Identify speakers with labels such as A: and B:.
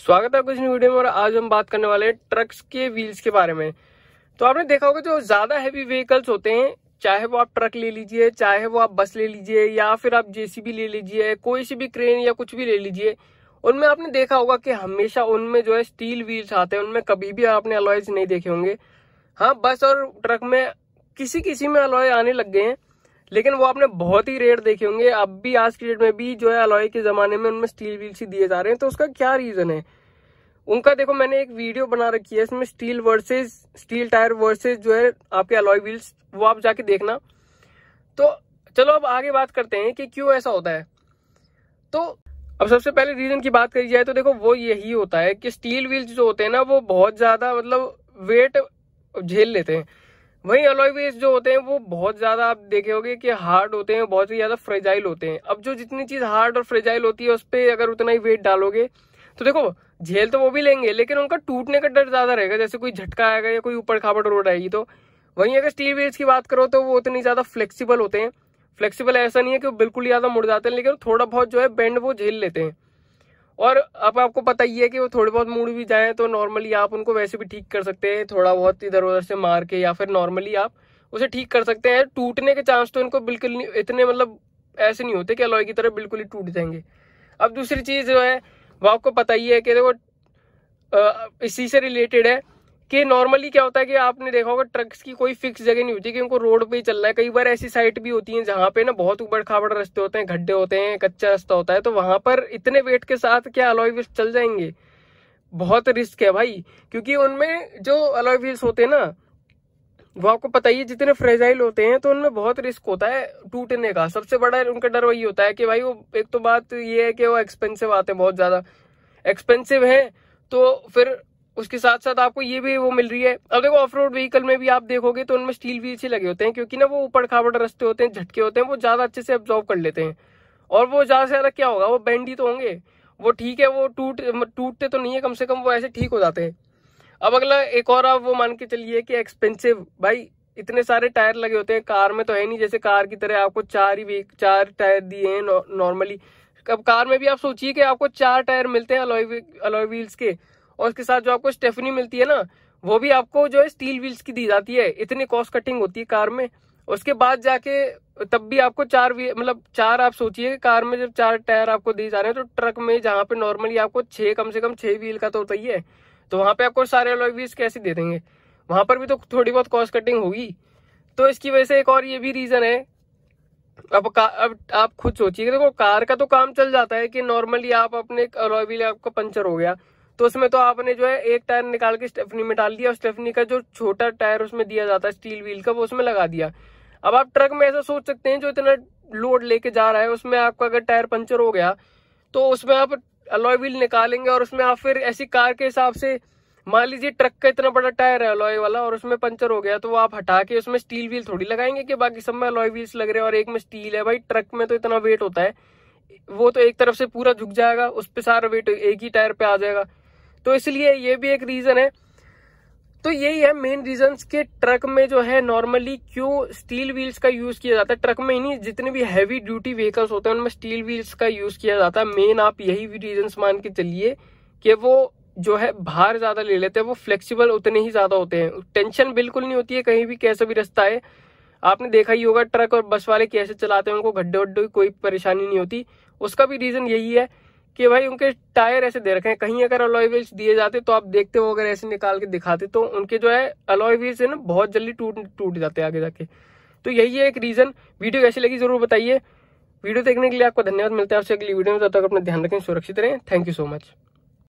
A: स्वागत है आपको इस वीडियो में और आज हम बात करने वाले हैं ट्रक्स के व्हील्स के बारे में तो आपने देखा होगा जो ज्यादा हैवी व्हीकल्स होते हैं चाहे वो आप ट्रक ले लीजिए चाहे वो आप बस ले लीजिए या फिर आप जेसीबी ले लीजिए कोई सी भी क्रेन या कुछ भी ले लीजिए उनमें आपने देखा होगा कि हमेशा उनमें जो है स्टील व्हील्स आते हैं उनमें कभी भी आपने अलॉयज नहीं देखे होंगे हाँ बस और ट्रक में किसी किसी में अलॉय आने लग गए हैं लेकिन वो आपने बहुत ही रेट देखे होंगे अब भी आज की डेट में भी जो है अलॉय के जमाने में उनमें स्टील व्हील्स ही दिए जा रहे हैं तो उसका क्या रीजन है उनका देखो मैंने एक वीडियो बना रखी है इसमें steel versus steel tyre versus जो है आपके अलॉय व्हील्स वो आप जाके देखना तो चलो अब आगे बात करते हैं कि क्यों ऐसा होता है तो अब सबसे पहले रीजन की बात करी जाए तो देखो वो यही होता है कि स्टील व्हील्स जो होते हैं ना वो बहुत ज्यादा मतलब वेट झेल लेते हैं वहीं अलॉय वेस्ट जो होते हैं वो बहुत ज्यादा आप देखे होंगे कि हार्ड होते हैं बहुत ही ज्यादा फ्रेजाइल होते हैं अब जो जितनी चीज हार्ड और फ्रेजाइल होती है उस पर अगर उतना ही वेट डालोगे तो देखो झेल तो वो भी लेंगे लेकिन उनका टूटने का डर ज्यादा रहेगा जैसे कोई झटका आएगा या कोई ऊपर खापट रोड आएगी तो वहीं अगर स्टील वेस्ट की बात करो तो वो उतनी ज्यादा फ्लेक्सिबल होते हैं फ्लेक्सिबल ऐसा नहीं है कि वो बिल्कुल ज्यादा मुड़ जाते हैं लेकिन थोड़ा बहुत जो है बेंड वो झेल लेते हैं और अब आपको पता ही है कि वो थोड़े बहुत मूड भी जाए तो नॉर्मली आप उनको वैसे भी ठीक कर सकते हैं थोड़ा बहुत इधर उधर से मार के या फिर नॉर्मली आप उसे ठीक कर सकते हैं टूटने के चांस तो इनको बिल्कुल नहीं इतने मतलब ऐसे नहीं होते कि अलॉय की तरह बिल्कुल ही टूट जाएंगे अब दूसरी चीज़ जो है वो आपको पता ही है कि देखो इसी से रिलेटेड है कि नॉर्मली क्या होता है कि आपने देखा होगा ट्रक्स की कोई फिक्स जगह नहीं होती कि उनको रोड पे ही चलना है कई बार ऐसी साइट भी होती है जहाँ पे ना बहुत उबड़ खाबड़ रस्ते होते हैं गड्ढे होते हैं कच्चा रास्ता होता है तो वहां पर इतने वेट के साथ क्या अलॉय व्हील्स चल जाएंगे बहुत रिस्क है भाई क्योंकि उनमें जो अलॉय व्हील्स होते हैं ना वो आपको पता ही है जितने फ्रेजाइल होते हैं तो उनमें बहुत रिस्क होता है टूटने का सबसे बड़ा उनका डर वही होता है कि भाई वो एक तो बात ये है कि वो एक्सपेंसिव आते हैं बहुत ज़्यादा एक्सपेंसिव है तो फिर उसके साथ साथ आपको ये भी वो मिल रही है अगर देखो ऑफ रोड व्हीकल में भी आप देखोगे तो उनमें स्टील भी अच्छे लगे होते हैं क्योंकि ना वो ऊपर खावट रस्ते होते हैं झटके होते हैं वो ज्यादा अच्छे से ऑब्जॉर्व कर लेते हैं और वो ज्यादा से ज्यादा क्या होगा वो बैंडी तो होंगे वो ठीक है वो टूट टूटते तो नहीं है कम से कम वो ऐसे ठीक हो जाते हैं अब अगला एक और आप वो मान के चलिए कि एक्सपेंसिव भाई इतने सारे टायर लगे होते हैं कार में तो है नहीं जैसे कार की तरह आपको चार ही चार टायर दिए हैं नॉर्मली अब कार में भी आप सोचिए कि आपको चार टायर मिलते हैं अलॉय अलॉय व्हील्स के और उसके साथ जो आपको स्टेफनी मिलती है ना वो भी आपको जो है स्टील व्हील्स की दी जाती है इतनी कॉस्ट कटिंग होती है कार में उसके बाद जाके तब भी आपको चार मतलब चार आप सोचिए कार में जब चार टायर आपको दिए जा रहे हैं तो ट्रक में जहां पे नॉर्मली आपको छह कम से कम छह व्हील का तो होता ही है तो वहां पे आपको सारे अलॉय व्हील्स कैसे दे देंगे वहां पर भी तो थोड़ी बहुत कॉस्ट कटिंग होगी तो इसकी वजह से एक और ये भी रीज़न है अब अब आप खुद सोचिए देखो कार का तो काम चल जाता है कि नॉर्मली आप अपने अलॉय व्हील आपका पंचर हो गया तो उसमें तो आपने जो है एक टायर निकाल के स्टेफनी में डाल दिया और स्टेफनी का जो छोटा टायर उसमें दिया जाता है स्टील व्हील का वो उसमें लगा दिया अब आप ट्रक में ऐसा सोच सकते हैं जो इतना लोड लेके जा रहा है उसमें आपका अगर टायर पंचर हो गया तो उसमें आप अलॉय व्हील निकालेंगे और उसमें आप फिर ऐसी कार के हिसाब से मान लीजिए ट्रक का इतना बड़ा टायर है अलॉय वाला और उसमें पंचर हो गया तो वो आप हटा के उसमें स्टील व्हील थोड़ी लगाएंगे कि बाकी सब में अलॉय व्हील्स लग रहे हैं और एक में स्टील है भाई ट्रक में तो इतना वेट होता है वो तो एक तरफ से पूरा झुक जाएगा उस पर सारा वेट एक ही टायर पे आ जाएगा तो इसलिए ये भी एक रीजन है तो यही है मेन रीजन के ट्रक में जो है नॉर्मली क्यों स्टील व्हील्स का यूज किया जाता है ट्रक में ही नहीं जितने भी हैवी ड्यूटी व्हीकल्स होते हैं उनमें स्टील व्हील्स का यूज किया जाता है मेन आप यही रीजन मान के चलिए कि वो जो है भार ज्यादा ले लेते हैं वो फ्लेक्सिबल उतने ही ज्यादा होते हैं टेंशन बिल्कुल नहीं होती है कहीं भी कैसा भी रास्ता है आपने देखा ही होगा ट्रक और बस वाले कैसे चलाते हैं उनको गड्ढे वड्ढे कोई परेशानी नहीं होती उसका भी रीजन यही है कि भाई उनके टायर ऐसे दे रखे हैं कहीं अगर अलॉय व्हील्स दिए जाते तो आप देखते हो अगर ऐसे निकाल के दिखाते तो उनके जो है अलॉय व्हील्स है ना बहुत जल्दी टूट टूट जाते आगे जाके तो यही है एक रीज़न वीडियो कैसी लगी जरूर बताइए वीडियो देखने के लिए आपको धन्यवाद मिलता है आपसे अगली वीडियो में तब तक अपना ध्यान रखें सुरक्षित रहें थैंक यू सो मच